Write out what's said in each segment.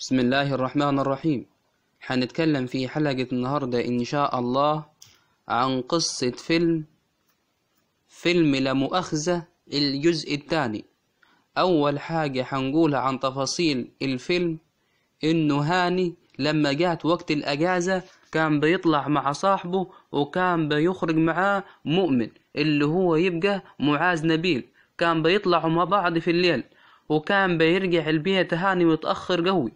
بسم الله الرحمن الرحيم هنتكلم في حلقة النهاردة إن شاء الله عن قصة فيلم فيلم لمؤاخذة الجزء الثاني أول حاجة هنقولها عن تفاصيل الفيلم إنه هاني لما جات وقت الأجازة كان بيطلع مع صاحبه وكان بيخرج معاه مؤمن اللي هو يبقى معاذ نبيل كان بيطلعوا مع بعض في الليل وكان بيرجع البيت هاني متأخر قوي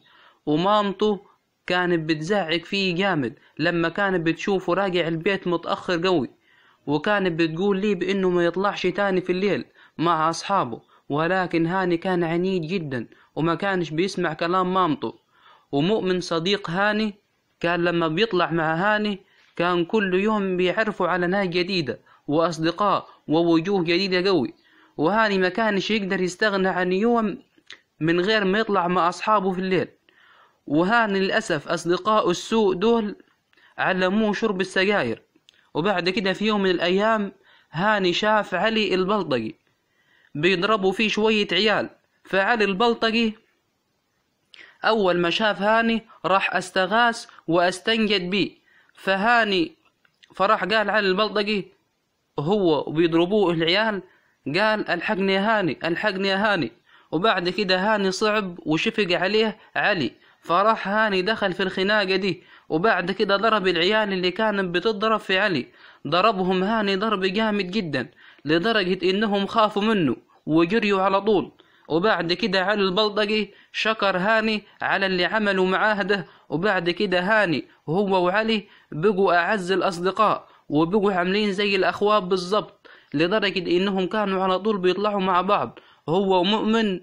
ومامته كانت بتزعق فيه جامد لما كانت بتشوفه راجع البيت متأخر قوي وكانت بتقول لي بإنه ما يطلعش تاني في الليل مع أصحابه ولكن هاني كان عنيد جدا وما كانش بيسمع كلام مامته ومؤمن صديق هاني كان لما بيطلع مع هاني كان كل يوم بيعرفه على ناس جديدة وأصدقاء ووجوه جديدة قوي وهاني ما كانش يقدر يستغنى عن يوم من غير ما يطلع مع أصحابه في الليل وهان للأسف أصدقاء السوء دول علموه شرب السجاير وبعد كده في يوم من الأيام هاني شاف علي البلطجي بيضربوا فيه شوية عيال فعلي البلطجي أول ما شاف هاني راح أستغاث وأستنجد بيه فهاني فراح قال علي البلطجي هو وبيضربوه العيال قال الحقني يا هاني الحقني يا هاني وبعد كده هاني صعب وشفق عليه علي فراح هاني دخل في الخناقة دي وبعد كده ضرب العيال اللي كانت بتضرب في علي ضربهم هاني ضرب جامد جدا لدرجة انهم خافوا منه وجريوا على طول وبعد كده علي البلطجي شكر هاني على اللي عملوا معاه ده وبعد كده هاني هو وعلي بقوا أعز الأصدقاء وبقوا عاملين زي الأخوات بالظبط لدرجة إنهم كانوا على طول بيطلعوا مع بعض هو ومؤمن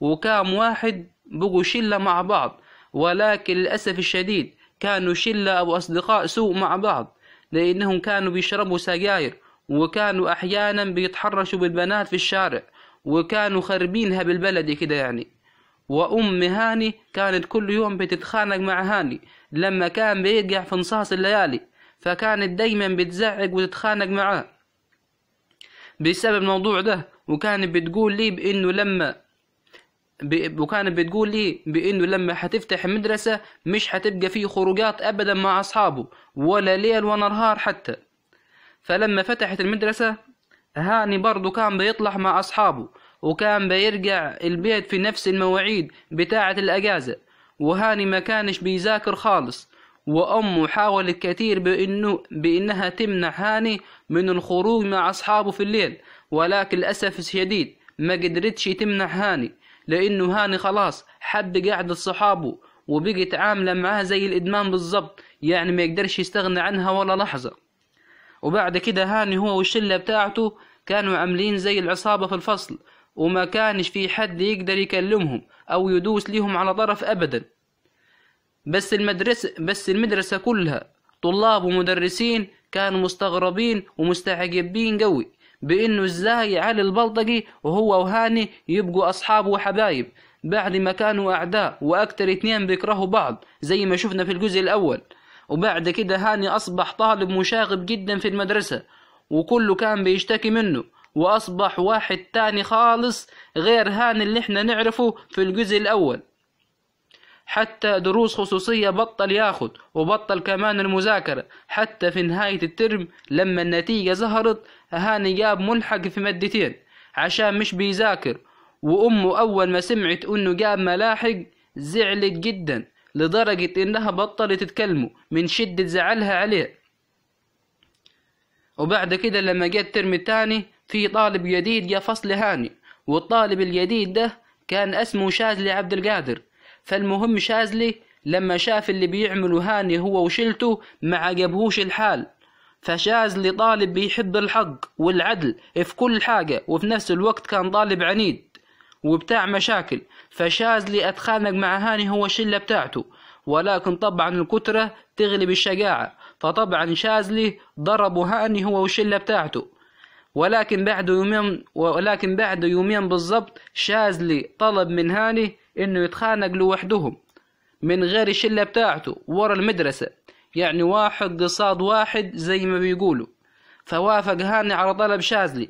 وكام واحد بقوا شلة مع بعض ولكن للأسف الشديد كانوا شلة أو أصدقاء سوء مع بعض لأنهم كانوا بيشربوا سجاير وكانوا أحيانا بيتحرشوا بالبنات في الشارع وكانوا خربينها بالبلدي كده يعني وأم هاني كانت كل يوم بتتخانق مع هاني لما كان بيرجع في نصاص الليالي فكانت دايما بتزعق وتتخانق معاه بسبب الموضوع ده وكانت بتقول لي بإنه لما وكانت بتقول لي بانه لما حتفتح مدرسة مش حتبقى فيه خروجات ابدا مع اصحابه ولا ليل ولا نهار حتى فلما فتحت المدرسه هاني برضه كان بيطلع مع اصحابه وكان بيرجع البيت في نفس المواعيد بتاعه الاجازه وهاني ما كانش بيذاكر خالص وأمه حاولت كثير بأنه بأنها تمنع هاني من الخروج مع أصحابه في الليل ولكن للأسف الشديد ما قدرتش تمنع هاني لأنه هاني خلاص حب قعدة صحابه وبقت عاملة معاه زي الإدمان بالظبط يعني ما يقدرش يستغنى عنها ولا لحظة وبعد كده هاني هو والشلة بتاعته كانوا عاملين زي العصابة في الفصل وما كانش في حد يقدر يكلمهم أو يدوس ليهم على طرف أبدا بس المدرسة, بس المدرسة كلها طلاب ومدرسين كانوا مستغربين ومستعجبين قوي بانه ازاي علي البلطجي وهو وهاني يبقوا اصحاب وحبايب بعد ما كانوا اعداء واكتر اتنين بيكرهوا بعض زي ما شفنا في الجزء الاول وبعد كده هاني اصبح طالب مشاغب جدا في المدرسه وكله كان بيشتكي منه واصبح واحد تاني خالص غير هاني اللي احنا نعرفه في الجزء الاول حتى دروس خصوصية بطل ياخد وبطل كمان المذاكرة حتى في نهاية الترم لما النتيجة ظهرت هاني جاب ملحق في مادتين عشان مش بيذاكر وأمه أول ما سمعت إنه جاب ملاحق زعلت جدا لدرجة إنها بطلت تتكلمه من شدة زعلها عليه وبعد كده لما جاء الترم التاني في طالب جديد يا فصل هاني والطالب الجديد ده كان اسمه شاذلي عبد القادر فالمهم شاذلي لما شاف اللي بيعمله هاني هو وشلته ما عجبهوش الحال فشاذلي طالب بيحب الحق والعدل في كل حاجة وفي نفس الوقت كان طالب عنيد وبتاع مشاكل فشاذلي اتخانق مع هاني هو الشلة بتاعته ولكن طبعا الكترة تغلب الشجاعة فطبعا شاذلي ضرب هاني هو وشلة بتاعته ولكن بعد يومين ولكن بعد يومين بالظبط شاذلي طلب من هاني انه يتخانق لوحدهم من غير الشلة بتاعته ورا المدرسة يعني واحد قصاد واحد زي ما بيقولوا فوافق هاني على طلب شاذلي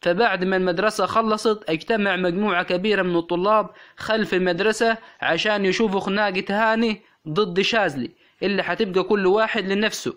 فبعد ما المدرسة خلصت اجتمع مجموعة كبيرة من الطلاب خلف المدرسة عشان يشوفوا خناقة هاني ضد شاذلي اللي هتبقى كل واحد لنفسه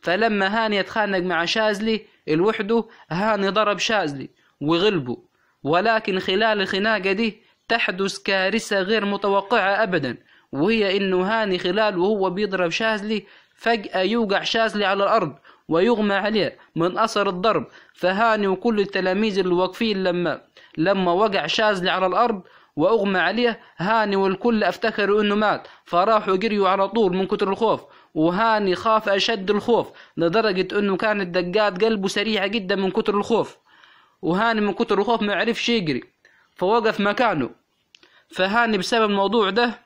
فلما هاني اتخانق مع شاذلي لوحده هاني ضرب شاذلي وغلبه ولكن خلال الخناقة دي تحدث كارثة غير متوقعة أبدا وهي إنه هاني خلال وهو بيضرب شاذلي فجأة يوقع شاذلي على الأرض ويغمى عليه من أثر الضرب فهاني وكل التلاميذ اللي واقفين لما لما وقع شاذلي على الأرض وأغمى عليه هاني والكل افتكروا إنه مات فراحوا جريوا على طول من كتر الخوف وهاني خاف أشد الخوف لدرجة إنه كانت دقات قلبه سريعة جدا من كتر الخوف وهاني من كتر الخوف ما عرفش يجري فوقف مكانه فهاني بسبب الموضوع ده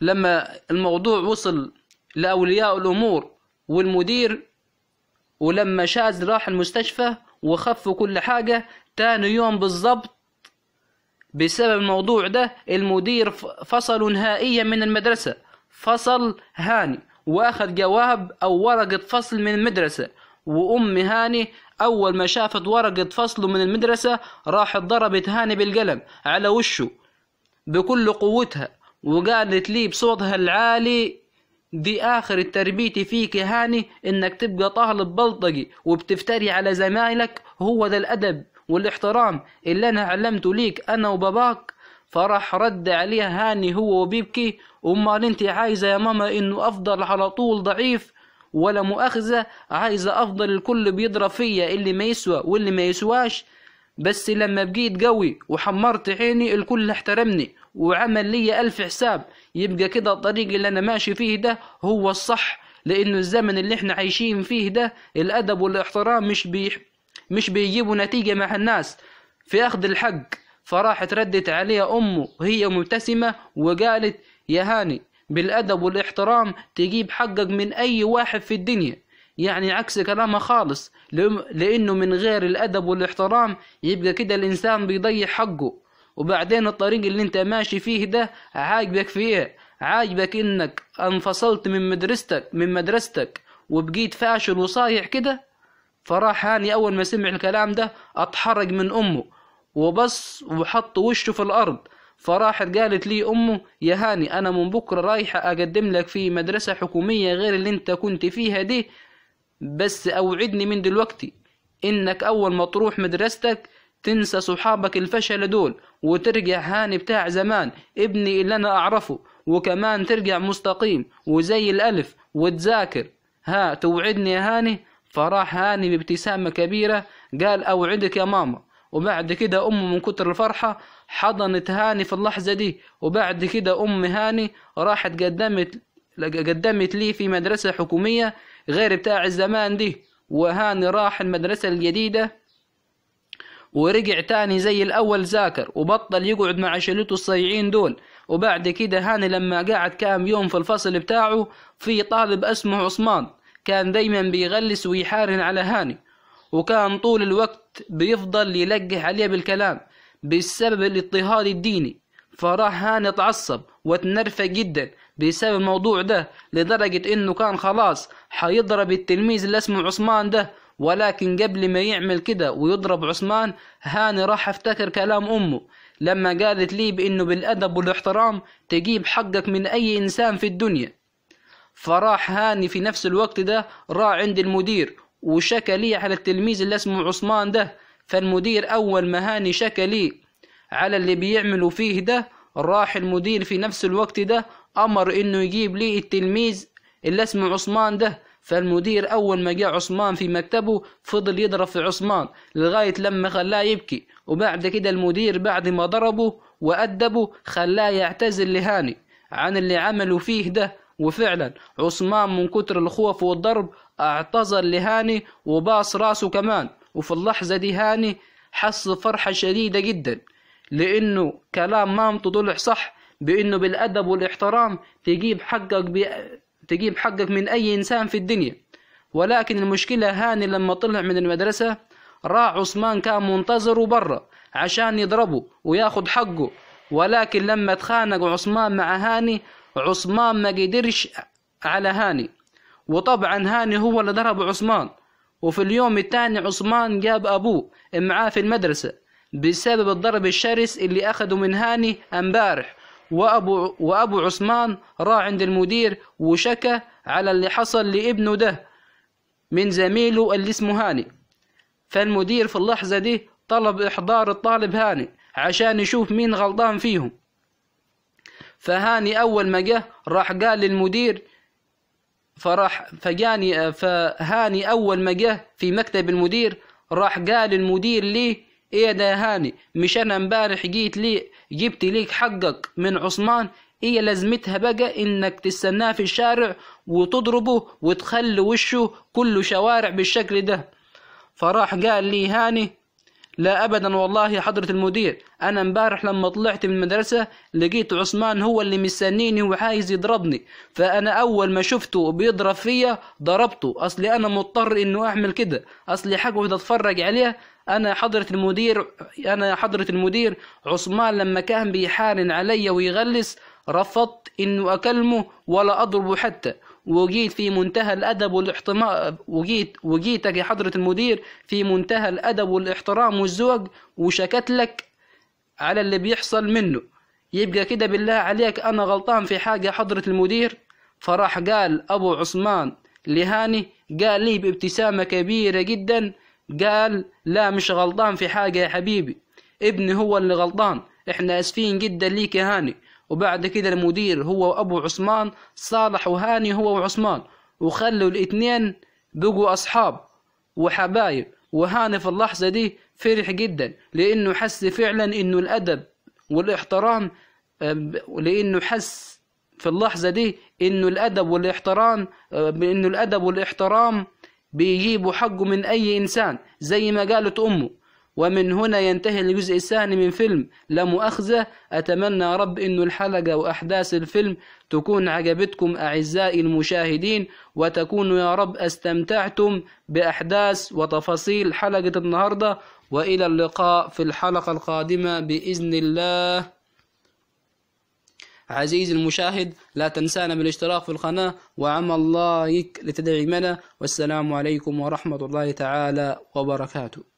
لما الموضوع وصل لأولياء الأمور والمدير ولما شاذ راح المستشفى وخف كل حاجة تاني يوم بالظبط بسبب الموضوع ده المدير فصل نهائيا من المدرسة فصل هاني واخذ جواب أو ورقة فصل من المدرسة وأم هاني أول ما شافت ورقة فصله من المدرسة راحت ضربت هاني بالقلم على وشه بكل قوتها وقالت لي بصوتها العالي دي آخر تربيتي فيك يا هاني إنك تبقى طالب بلطجي وبتفتري على زمايلك هو ده الأدب والاحترام اللي أنا علمته ليك أنا وباباك فراح رد عليها هاني هو وبيبكي أمال أنت عايزة يا ماما إنه أفضل على طول ضعيف ولا مؤاخذة عايزة أفضل الكل بيضرب فيا اللي ما يسوى واللي ما يسواش بس لما بقيت قوي وحمرت عيني الكل احترمني وعمل لي ألف حساب يبقى كده الطريق اللي أنا ماشي فيه ده هو الصح لأن الزمن اللي احنا عايشين فيه ده الأدب والاحترام مش بي مش بيجيبوا نتيجة مع الناس في أخذ الحق فراحت ردت عليها أمه وهي مبتسمة وقالت يا هاني بالأدب والاحترام تجيب حقك من أي واحد في الدنيا يعني عكس كلامها خالص لأنه من غير الأدب والاحترام يبقى كده الإنسان بيضيع حقه وبعدين الطريق اللي انت ماشي فيه ده عاجبك فيه عاجبك انك انفصلت من مدرستك من مدرستك وبقيت فاشل وصايح كده فراح هاني اول ما سمع الكلام ده اتحرج من امه وبص وحط وشه في الارض فراحت قالت لي أمه يا هاني أنا من بكرة رايحة أقدم لك في مدرسة حكومية غير اللي أنت كنت فيها دي بس أوعدني من دلوقتي إنك أول ما تروح مدرستك تنسى صحابك الفشل دول وترجع هاني بتاع زمان ابني اللي أنا أعرفه وكمان ترجع مستقيم وزي الألف وتذاكر ها توعدني يا هاني فراح هاني بابتسامة كبيرة قال أوعدك يا ماما وبعد كده أمه من كتر الفرحة حضنت هاني في اللحظة دي وبعد كده أم هاني راحت قدمت قدمت لي في مدرسة حكومية غير بتاع الزمان دي وهاني راح المدرسة الجديدة ورجع تاني زي الأول ذاكر وبطل يقعد مع شلته الصيعين دول وبعد كده هاني لما قعد كام يوم في الفصل بتاعه في طالب اسمه عثمان كان دايما بيغلس ويحارن على هاني وكان طول الوقت بيفضل يلقح عليه بالكلام بسبب الاضطهاد الديني فراح هاني اتعصب وتنرفه جدا بسبب الموضوع ده لدرجة انه كان خلاص حيضرب التلميذ اللي اسمه عثمان ده ولكن قبل ما يعمل كده ويضرب عثمان هاني راح افتكر كلام امه لما قالت لي بانه بالادب والاحترام تجيب حقك من اي انسان في الدنيا فراح هاني في نفس الوقت ده راح عند المدير وشكى لي على التلميذ اللي اسمه عثمان ده فالمدير أول ما هاني شكى لي على اللي بيعملوا فيه ده راح المدير في نفس الوقت ده أمر إنه يجيب لي التلميذ اللي اسمه عثمان ده فالمدير أول ما جاء عثمان في مكتبه فضل يضرب في عثمان لغاية لما خلاه يبكي وبعد كده المدير بعد ما ضربه وأدبه خلاه يعتذر لهاني عن اللي عملوا فيه ده وفعلا عثمان من كتر الخوف والضرب اعتذر لهاني وباص راسه كمان وفي اللحظة دي هاني حس فرحة شديدة جدا لأنه كلام مامته طلع صح بأنه بالأدب والاحترام تجيب حقك ب... تجيب حقك من أي إنسان في الدنيا ولكن المشكلة هاني لما طلع من المدرسة راح عثمان كان منتظره برا عشان يضربه وياخد حقه ولكن لما تخانق عثمان مع هاني عثمان ما قدرش على هاني وطبعا هاني هو اللي ضرب عثمان وفي اليوم الثاني عثمان جاب أبوه معاه في المدرسة بسبب الضرب الشرس اللي أخده من هاني امبارح وأبو, وأبو عثمان راح عند المدير وشكى على اللي حصل لابنه ده من زميله اللي اسمه هاني فالمدير في اللحظة دي طلب إحضار الطالب هاني عشان يشوف مين غلطان فيهم فهاني أول ما جه راح قال للمدير فراح فجاني فهاني أول ما جه في مكتب المدير راح قال المدير لي ايه ده يا هاني مش انا امبارح جيت لي جبت ليك حقك من عثمان ايه لازمتها بقى انك تستناه في الشارع وتضربه وتخلي وشه كله شوارع بالشكل ده فراح قال لي هاني لا أبدا والله يا حضرة المدير أنا امبارح لما طلعت من المدرسة لقيت عثمان هو اللي مستنيني وعايز يضربني فأنا أول ما شفته بيضرب فيا ضربته أصلي أنا مضطر إنه أعمل كده أصلي حاجة أتفرج عليها أنا حضرة المدير أنا حضرة المدير عثمان لما كان بيحارن عليا ويغلس رفضت إنه أكلمه ولا أضربه حتى وجيت في منتهى الادب والاحترام وجيت وجيتك يا حضره المدير في منتهى الادب والاحترام والزوج وشكت لك على اللي بيحصل منه يبقى كده بالله عليك انا غلطان في حاجه يا حضره المدير فراح قال ابو عثمان لهاني قال لي بابتسامه كبيره جدا قال لا مش غلطان في حاجه يا حبيبي ابني هو اللي غلطان احنا اسفين جدا ليك يا هاني وبعد كده المدير هو وأبو عثمان صالح وهاني هو وعثمان وخلوا الاثنين بقوا أصحاب وحبايب وهاني في اللحظة دي فرح جدا لأنه حس فعلا أنه الأدب والاحترام لأنه حس في اللحظة دي أنه الأدب والاحترام أنه الأدب والاحترام بيجيبوا حقه من أي إنسان زي ما قالت أمه ومن هنا ينتهي الجزء الثاني من فيلم لا مؤاخذة أتمنى يا رب إنه الحلقة وأحداث الفيلم تكون عجبتكم أعزائي المشاهدين وتكونوا يا رب استمتعتم بأحداث وتفاصيل حلقة النهاردة وإلى اللقاء في الحلقة القادمة بإذن الله عزيزي المشاهد لا تنسانا بالاشتراك في القناة وعمل لايك لتدعيمنا والسلام عليكم ورحمة الله تعالى وبركاته